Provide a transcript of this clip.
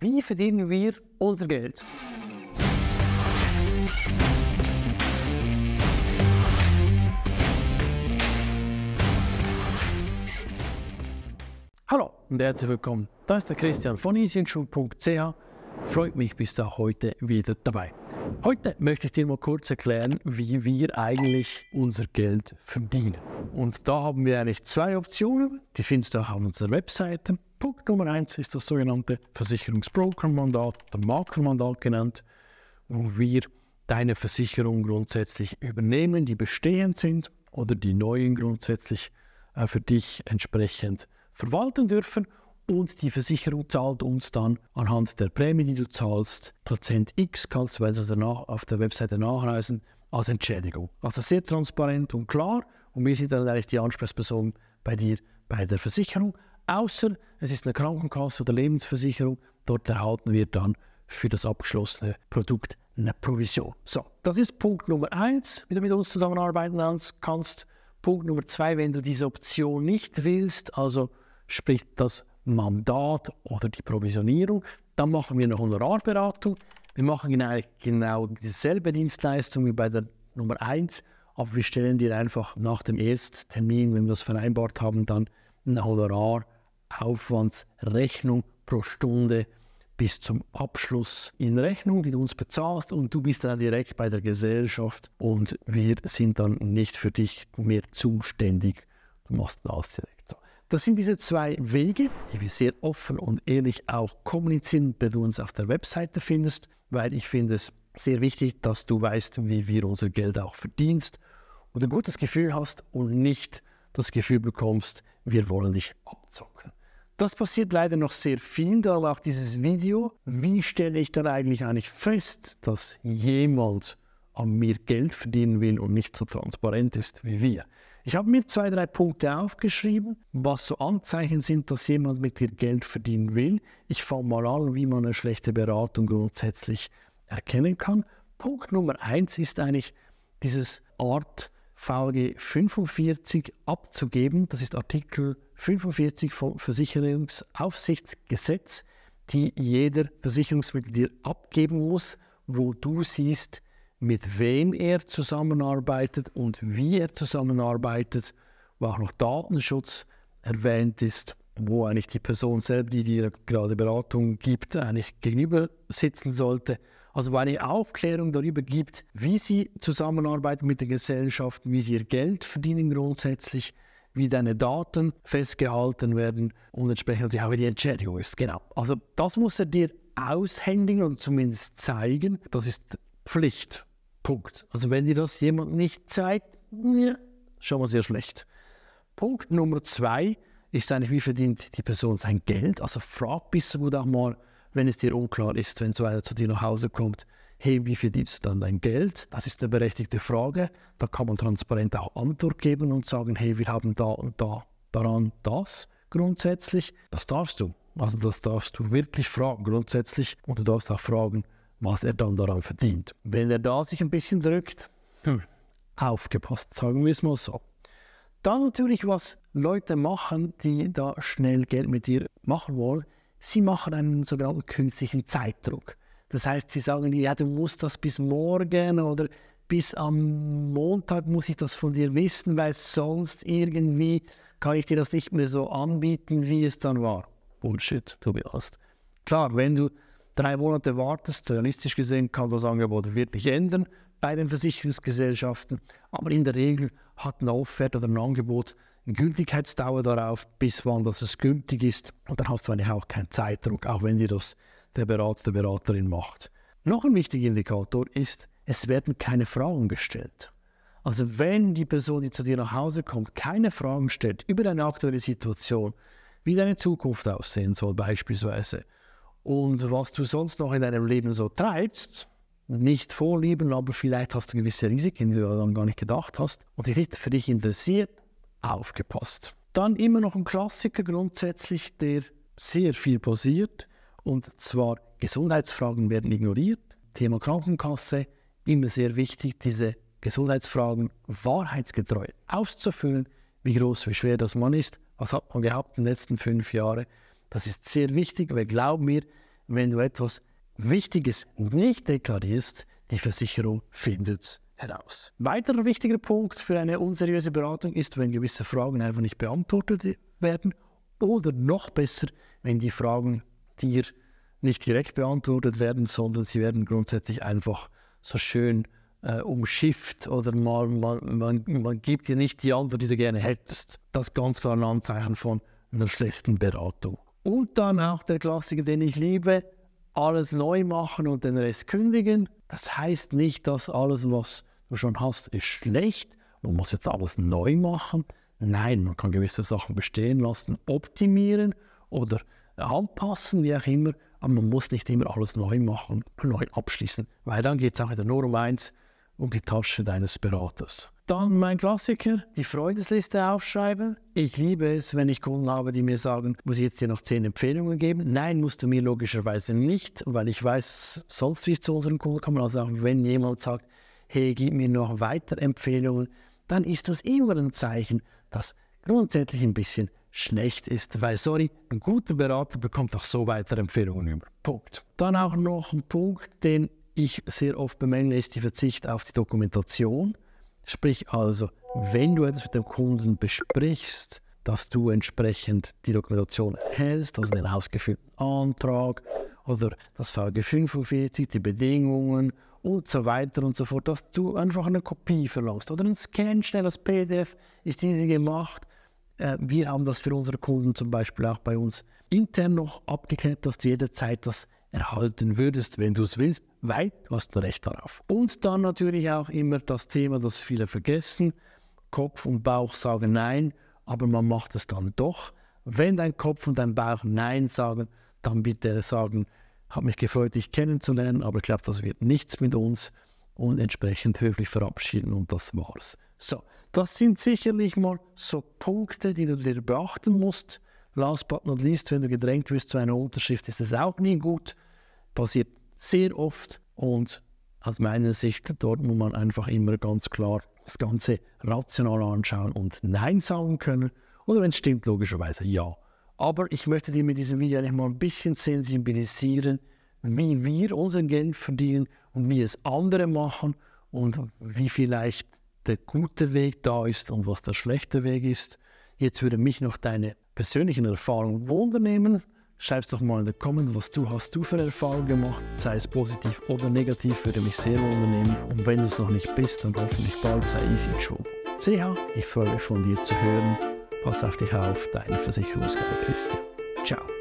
Wie verdienen wir unser Geld? Hallo und herzlich willkommen. Das ist der Christian von easyinschul.ch. Freut mich, bist du heute wieder dabei. Heute möchte ich dir mal kurz erklären, wie wir eigentlich unser Geld verdienen. Und da haben wir eigentlich zwei Optionen. Die findest du auch auf unserer Webseite. Punkt Nummer eins ist das sogenannte Versicherungsbroker-Mandat, oder Makromandat genannt, wo wir deine Versicherungen grundsätzlich übernehmen, die bestehend sind oder die neuen grundsätzlich für dich entsprechend verwalten dürfen und die Versicherung zahlt uns dann anhand der Prämie, die du zahlst, Prozent X, kannst du also danach auf der Webseite nachreisen als Entschädigung. Also sehr transparent und klar und wir sind dann eigentlich die Ansprechperson bei dir bei der Versicherung, außer es ist eine Krankenkasse oder Lebensversicherung, dort erhalten wir dann für das abgeschlossene Produkt eine Provision. So, das ist Punkt Nummer eins, wie du mit uns zusammenarbeiten kannst. Punkt Nummer zwei, wenn du diese Option nicht willst, also sprich das Mandat oder die Provisionierung. Dann machen wir eine Honorarberatung. Wir machen genau, genau dieselbe Dienstleistung wie bei der Nummer 1, aber wir stellen dir einfach nach dem Ersttermin, wenn wir das vereinbart haben, dann eine Honoraraufwandsrechnung pro Stunde bis zum Abschluss in Rechnung, die du uns bezahlst und du bist dann direkt bei der Gesellschaft und wir sind dann nicht für dich mehr zuständig. Du machst das direkt. Das sind diese zwei Wege, die wir sehr offen und ehrlich auch kommunizieren, wenn du uns auf der Webseite findest, weil ich finde es sehr wichtig, dass du weißt, wie wir unser Geld auch verdienst und ein gutes Gefühl hast und nicht das Gefühl bekommst, wir wollen dich abzocken. Das passiert leider noch sehr viel, da auch dieses Video. Wie stelle ich dann eigentlich eigentlich fest, dass jemand an mir Geld verdienen will und nicht so transparent ist wie wir? Ich habe mir zwei, drei Punkte aufgeschrieben, was so Anzeichen sind, dass jemand mit dir Geld verdienen will. Ich fange mal an, wie man eine schlechte Beratung grundsätzlich erkennen kann. Punkt Nummer eins ist eigentlich dieses Art VG 45 abzugeben. Das ist Artikel 45 vom Versicherungsaufsichtsgesetz, die jeder Versicherungsmittel dir abgeben muss, wo du siehst, mit wem er zusammenarbeitet und wie er zusammenarbeitet, wo auch noch Datenschutz erwähnt ist, wo eigentlich die Person selbst, die dir gerade Beratung gibt, eigentlich gegenüber sitzen sollte. Also wo eine Aufklärung darüber gibt, wie sie zusammenarbeiten mit der Gesellschaft, wie sie ihr Geld verdienen grundsätzlich, wie deine Daten festgehalten werden und entsprechend natürlich auch wie die Entschädigung ist. Genau. Also das muss er dir aushändigen und zumindest zeigen. Das ist Pflicht. Punkt. Also wenn dir das jemand nicht zeigt, schon mal sehr schlecht. Punkt Nummer zwei ist eigentlich, wie verdient die Person sein Geld? Also frag bis gut auch mal, wenn es dir unklar ist, wenn so einer zu dir nach Hause kommt, hey, wie verdienst du dann dein Geld? Das ist eine berechtigte Frage. Da kann man transparent auch Antwort geben und sagen, hey, wir haben da und da daran das grundsätzlich. Das darfst du. Also das darfst du wirklich fragen grundsätzlich und du darfst auch fragen, was er dann daran verdient. Wenn er da sich ein bisschen drückt, hm, aufgepasst, sagen wir es mal so. Dann natürlich, was Leute machen, die da schnell Geld mit dir machen wollen, sie machen einen sogenannten künstlichen Zeitdruck. Das heißt, sie sagen dir, ja, du musst das bis morgen oder bis am Montag muss ich das von dir wissen, weil sonst irgendwie kann ich dir das nicht mehr so anbieten, wie es dann war. Bullshit, du Klar, wenn du drei Monate wartest, realistisch gesehen kann das Angebot wirklich ändern bei den Versicherungsgesellschaften, aber in der Regel hat eine Offerte oder ein Angebot eine Gültigkeitsdauer darauf, bis wann das es gültig ist und dann hast du eigentlich auch keinen Zeitdruck, auch wenn dir das der Berater, der Beraterin macht. Noch ein wichtiger Indikator ist, es werden keine Fragen gestellt. Also wenn die Person, die zu dir nach Hause kommt, keine Fragen stellt über deine aktuelle Situation, wie deine Zukunft aussehen soll beispielsweise, und was du sonst noch in deinem Leben so treibst, nicht vorlieben, aber vielleicht hast du gewisse Risiken, die du dann gar nicht gedacht hast und dich nicht für dich interessiert, aufgepasst. Dann immer noch ein Klassiker grundsätzlich, der sehr viel passiert und zwar Gesundheitsfragen werden ignoriert. Thema Krankenkasse, immer sehr wichtig, diese Gesundheitsfragen wahrheitsgetreu auszufüllen, wie groß, wie schwer das man ist, was hat man gehabt in den letzten fünf Jahren das ist sehr wichtig, weil glaub mir, wenn du etwas Wichtiges nicht deklarierst, die Versicherung findet heraus. Weiterer wichtiger Punkt für eine unseriöse Beratung ist, wenn gewisse Fragen einfach nicht beantwortet werden oder noch besser, wenn die Fragen dir nicht direkt beantwortet werden, sondern sie werden grundsätzlich einfach so schön äh, umschifft oder man, man, man, man gibt dir nicht die Antwort, die du gerne hättest. Das ist ganz klar ein Anzeichen von einer schlechten Beratung. Und dann auch der Klassiker, den ich liebe, alles neu machen und den Rest kündigen. Das heißt nicht, dass alles, was du schon hast, ist schlecht. Man muss jetzt alles neu machen. Nein, man kann gewisse Sachen bestehen lassen, optimieren oder anpassen, wie auch immer. Aber man muss nicht immer alles neu machen, neu abschließen, weil dann geht es auch wieder nur um eins, um die Tasche deines Beraters. Dann mein Klassiker, die Freudesliste aufschreiben. Ich liebe es, wenn ich Kunden habe, die mir sagen, muss ich jetzt dir noch zehn Empfehlungen geben? Nein, musst du mir logischerweise nicht, weil ich weiß, sonst wie zu unseren Kunden kommen. Also auch wenn jemand sagt, hey, gib mir noch weitere Empfehlungen, dann ist das immer ein Zeichen, das grundsätzlich ein bisschen schlecht ist, weil sorry, ein guter Berater bekommt auch so weitere Empfehlungen über. Punkt. Dann auch noch ein Punkt, den ich sehr oft bemängle, ist die Verzicht auf die Dokumentation. Sprich also, wenn du etwas mit dem Kunden besprichst, dass du entsprechend die Dokumentation erhältst, also den ausgefüllten Antrag oder das VG 45, die Bedingungen und so weiter und so fort, dass du einfach eine Kopie verlangst oder einen Scan schnell als PDF ist diese gemacht. Äh, wir haben das für unsere Kunden zum Beispiel auch bei uns intern noch abgeklärt, dass du jederzeit das erhalten würdest, wenn du es willst, weil du hast ein Recht darauf. Und dann natürlich auch immer das Thema, das viele vergessen. Kopf und Bauch sagen Nein, aber man macht es dann doch. Wenn dein Kopf und dein Bauch Nein sagen, dann bitte sagen, hat mich gefreut, dich kennenzulernen, aber ich glaube, das wird nichts mit uns und entsprechend höflich verabschieden und das war's. So, das sind sicherlich mal so Punkte, die du dir beachten musst last but not least, wenn du gedrängt wirst zu einer Unterschrift, ist das auch nie gut. Passiert sehr oft und aus meiner Sicht dort muss man einfach immer ganz klar das Ganze rational anschauen und Nein sagen können. Oder wenn es stimmt, logischerweise ja. Aber ich möchte dir mit diesem Video einfach mal ein bisschen sensibilisieren, wie wir unser Geld verdienen und wie es andere machen und wie vielleicht der gute Weg da ist und was der schlechte Weg ist. Jetzt würde mich noch deine persönlichen Erfahrungen unternehmen. Schreib's doch mal in den Kommentaren, was du hast du für Erfahrungen gemacht, sei es positiv oder negativ, würde mich sehr unternehmen. Und wenn du es noch nicht bist, dann hoffentlich bald sei Easy Joe. CH, ich freue mich von dir zu hören. Pass auf dich auf, deine Versicherungsgabe Christian. Ciao.